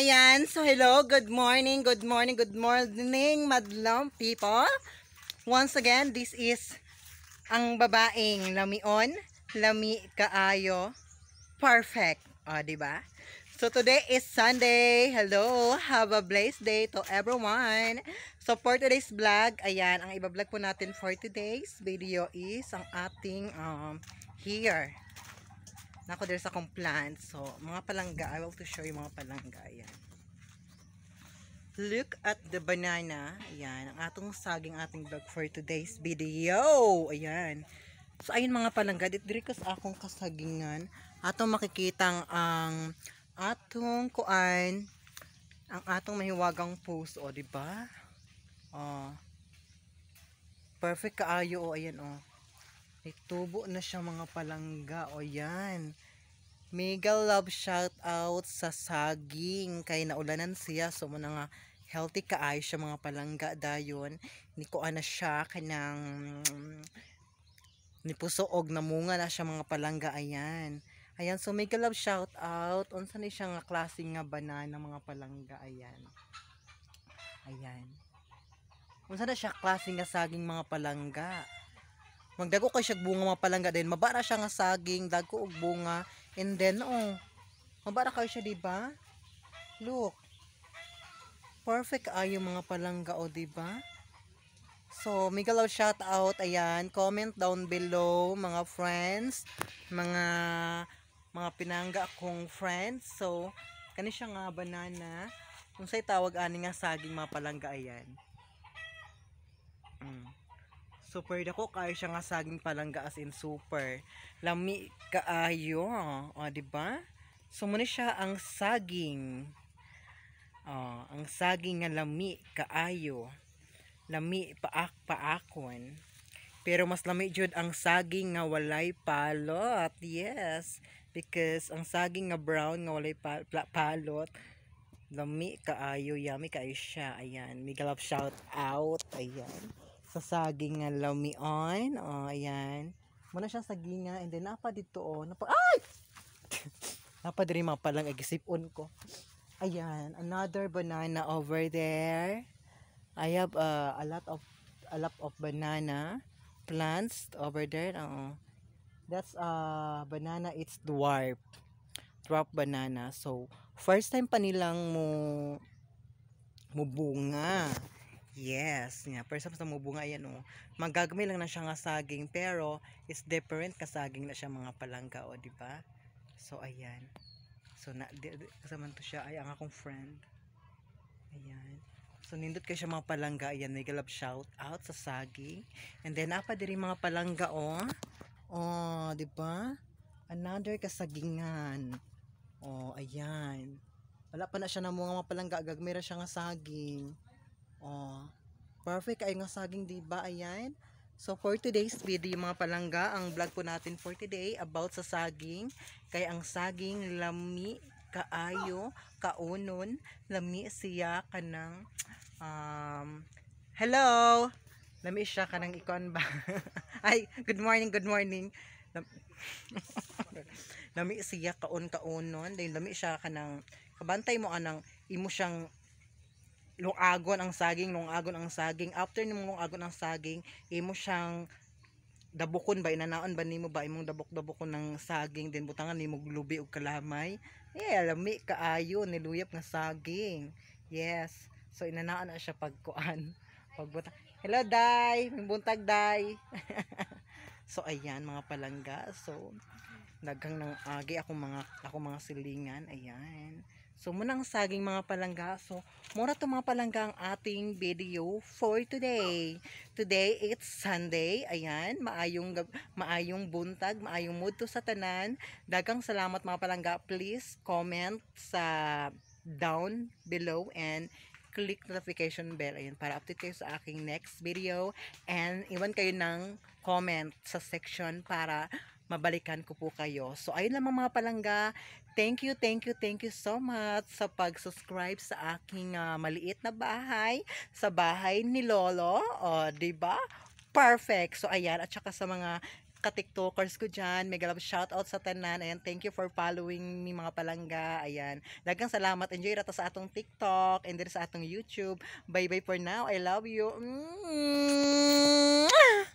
Ayan, so hello, good morning, good morning, good morning, madlong people. Once again, this is ang babaeng lamion, lami kaayo, perfect. O, oh, ba? Diba? So today is Sunday. Hello, have a blessed day to everyone. So for today's vlog, ayan, ang iba-vlog po natin for today's video is ang ating um, here na ako sa akong plant. So, mga palangga, I will to show you mga palangga. Ayan. Look at the banana. Ayan, ang atong saging ating vlog for today's video. Ayan. So, ayun mga palangga, diri kas akong kasagingan. Atong makikitang ang atong kuan, ang atong mahiwagang post. O, oh, ba oh perfect kaayo. O, oh, ayan o. Oh. May tubo na siya mga palangga. O yan. Mega love shout out sa saging. Kay naulanan siya. So muna nga healthy ka ay siya mga palangga dayon. Ni ko na siya kanang ni pusoog na munga na siya mga palangga. Ayan. Ayan. So mega love shout out. Unsa ni siya nga klase nga banana mga palangga. Ayan. Ayan. Unsa na siya klase nga saging mga palangga magdago kay siya bunga mapalangga din mabara siya nga saging dagko og bunga and then oh mabara kayo siya di ba look perfect ayo mga palangga o oh, di ba So, may shout out. Ayan, comment down below mga friends, mga mga pinangga kong friends. So, kani siya nga banana. Kung sa'y tawag ani nga saging mapalangga ayan. Mm. Super dako kayo siya nga saging palangga as in super. Lami kaayo. Ah, o, ah, di ba? So, muna siya ang saging. O, ah, ang saging nga lami kaayo. Lami paak paakon. Pero mas lami jud ang saging nga walay palot. Yes. Because ang saging nga brown nga walay pa palot lami kaayo, yummy kaayo siya. Ayan, may galap shout out. Ayan sa saging nga lamion. O, oh, ayan. Muna siya saging nga. And then, napa dito, o. Oh. Napa, ay! napa diri mapalang agisipon ko. Ayan. Another banana over there. I have uh, a lot of a lot of banana plants over there. Uh -oh. That's uh, banana. It's dwarf. Dwarf banana. So, first time pa nilang mo mubunga. Yes, nga. Pero sa mo bunga yan, oh. Magagamay lang na siya nga saging, pero it's different kasaging na siya mga palangga, oh, di ba? So, ayan. So, na, di, di, kasaman to siya. Ay, ang akong friend. Ayan. So, nindot kayo siya mga palangga. Ayan, may galab shout out sa saging. And then, apa diri mga palangga, oh. Oh, di ba? Another kasagingan. Oh, ayan. Wala pa na siya na mga palangga. Gagmira siya nga saging. Oh, perfect ay nga saging di ba ayan? So for today's video mga palangga, ang vlog po natin for today about sa saging. Kay ang saging lami kaayo, kaunon, lami siya kanang um, hello. Lami siya kanang ikon ba? ay, good morning, good morning. lami siya kaon kaunon, dahil lami siya kanang kabantay mo anang imo siyang lungagon ang saging, lungagon ang saging. After nimong lungagon ang saging, imo siyang dabukon ba inanaon ba nimo ba imong dabok-dabokon ng saging din butangan nimo glubi og kalamay. Eh lami kaayo niluyap nga saging. Yes. So inanaan na siya pagkuan. Pagbuta. Hello Day, buntag Day. so ayan mga palangga. So daghang nang agi ako mga ako mga silingan. Ayan. So, munang saging mga palangga. So, mura to mga palangga ang ating video for today. Today, it's Sunday. Ayan, maayong, maayong buntag, maayong mood to sa tanan. Dagang salamat mga palangga. Please comment sa down below and click notification bell. Ayan, para update kayo sa aking next video. And iwan kayo ng comment sa section para mabalikan ko po kayo. So, ayun lamang mga palangga. Thank you, thank you, thank you so much sa pag-subscribe sa aking uh, maliit na bahay, sa bahay ni Lolo. O, oh, ba diba? Perfect. So, ayan. At saka sa mga ka-tiktokers ko dyan. Mega love shoutout sa tanan. Ayan, thank you for following mi mga palangga. Ayan. Dagang salamat. Enjoy rata sa atong TikTok and din sa atong YouTube. Bye-bye for now. I love you. Mm -hmm.